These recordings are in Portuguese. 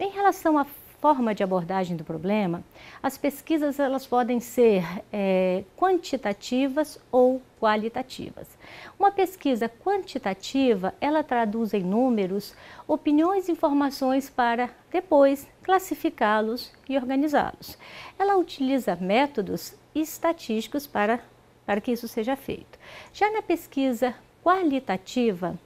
Em relação à forma de abordagem do problema, as pesquisas elas podem ser é, quantitativas ou qualitativas. Uma pesquisa quantitativa, ela traduz em números opiniões e informações para depois classificá-los e organizá-los. Ela utiliza métodos estatísticos para, para que isso seja feito. Já na pesquisa qualitativa,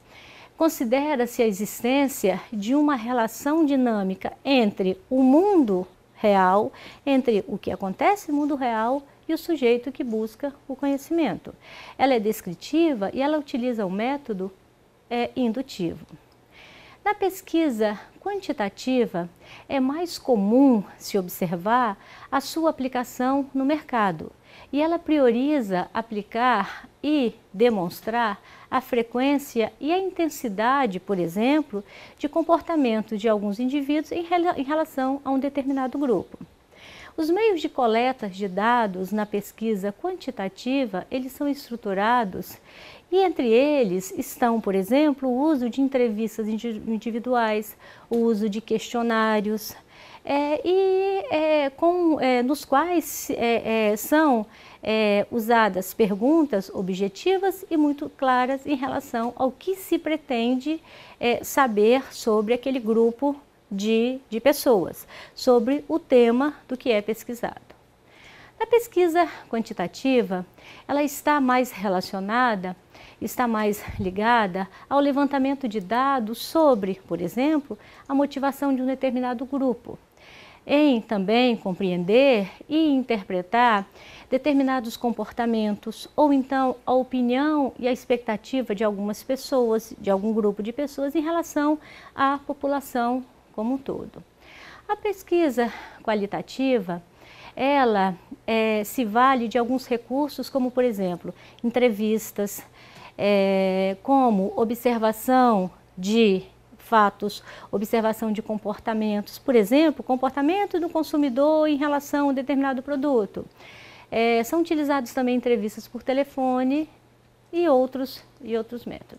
considera-se a existência de uma relação dinâmica entre o mundo real, entre o que acontece no mundo real e o sujeito que busca o conhecimento. Ela é descritiva e ela utiliza o método é, indutivo. Na pesquisa quantitativa, é mais comum se observar a sua aplicação no mercado e ela prioriza aplicar e demonstrar a frequência e a intensidade, por exemplo, de comportamento de alguns indivíduos em relação a um determinado grupo. Os meios de coleta de dados na pesquisa quantitativa, eles são estruturados e entre eles estão, por exemplo, o uso de entrevistas individuais, o uso de questionários, é, e é, com, é, nos quais é, é, são é, usadas perguntas objetivas e muito claras em relação ao que se pretende saber sobre aquele grupo de, de pessoas sobre o tema do que é pesquisado. A pesquisa quantitativa, ela está mais relacionada, está mais ligada ao levantamento de dados sobre, por exemplo, a motivação de um determinado grupo, em também compreender e interpretar determinados comportamentos ou então a opinião e a expectativa de algumas pessoas, de algum grupo de pessoas em relação à população como um todo. A pesquisa qualitativa, ela é, se vale de alguns recursos, como por exemplo, entrevistas, é, como observação de fatos, observação de comportamentos, por exemplo, comportamento do consumidor em relação a um determinado produto. É, são utilizados também entrevistas por telefone e outros, e outros métodos.